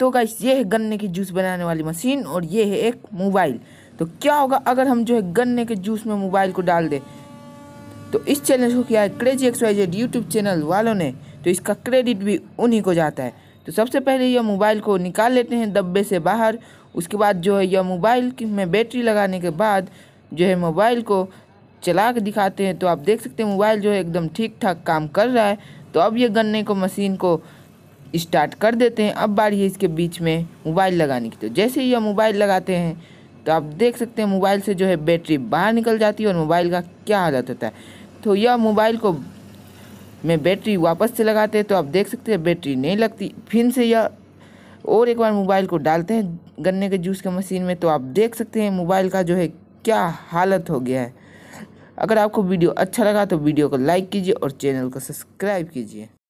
तो गाइस ये है गन्ने के जूस बनाने वाली मशीन और ये है एक मोबाइल तो क्या होगा अगर हम जो है गन्ने के जूस में मोबाइल को डाल दें तो इस चैनल को किया है क्रेजी एक्सवाइजेड यूट्यूब चैनल वालों ने तो इसका क्रेडिट भी उन्हीं को जाता है तो सबसे पहले यह मोबाइल को निकाल लेते हैं डब्बे से बाहर उसके बाद जो है यह मोबाइल में बैटरी लगाने के बाद जो है मोबाइल को चला के दिखाते हैं तो आप देख सकते हैं मोबाइल जो है एकदम ठीक ठाक काम कर रहा है तो अब ये गन्ने को मशीन को स्टार्ट कर देते हैं अब बारी है इसके बीच में मोबाइल लगाने की तो जैसे ही हम मोबाइल लगाते हैं तो आप देख सकते हैं मोबाइल से जो है बैटरी बाहर निकल जाती है और मोबाइल का क्या हालत होता है तो यह मोबाइल को में बैटरी वापस से लगाते हैं तो आप देख सकते हैं बैटरी नहीं लगती फिर से यह और एक बार मोबाइल को डालते हैं गन्ने के जूस के मशीन में तो आप देख सकते हैं मोबाइल का जो है क्या हालत हो गया है अगर आपको वीडियो अच्छा लगा तो वीडियो को लाइक कीजिए और चैनल को सब्सक्राइब कीजिए